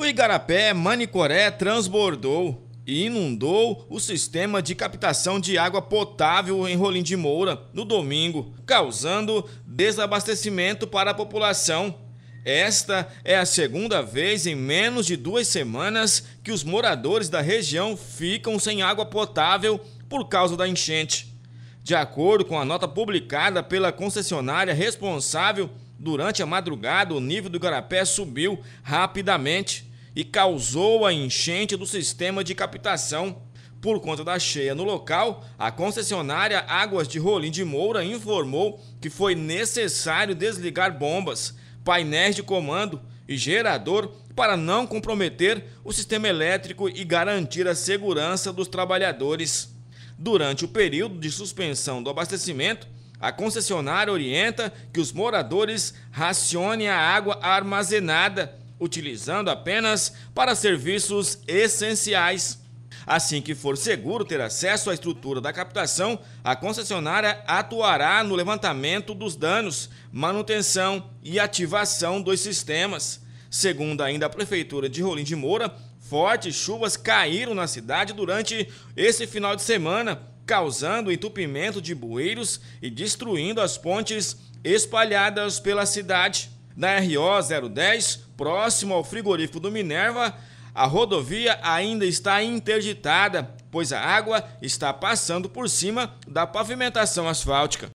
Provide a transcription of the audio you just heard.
O Igarapé Manicoré transbordou e inundou o sistema de captação de água potável em Rolim de Moura no domingo, causando desabastecimento para a população. Esta é a segunda vez em menos de duas semanas que os moradores da região ficam sem água potável por causa da enchente. De acordo com a nota publicada pela concessionária responsável, durante a madrugada o nível do garapé subiu rapidamente e causou a enchente do sistema de captação. Por conta da cheia no local, a concessionária Águas de Rolim de Moura informou que foi necessário desligar bombas, painéis de comando e gerador para não comprometer o sistema elétrico e garantir a segurança dos trabalhadores. Durante o período de suspensão do abastecimento, a concessionária orienta que os moradores racionem a água armazenada utilizando apenas para serviços essenciais. Assim que for seguro ter acesso à estrutura da captação, a concessionária atuará no levantamento dos danos, manutenção e ativação dos sistemas. Segundo ainda a Prefeitura de Rolim de Moura, fortes chuvas caíram na cidade durante esse final de semana, causando entupimento de bueiros e destruindo as pontes espalhadas pela cidade na RO 010, próximo ao frigorífico do Minerva, a rodovia ainda está interditada, pois a água está passando por cima da pavimentação asfáltica.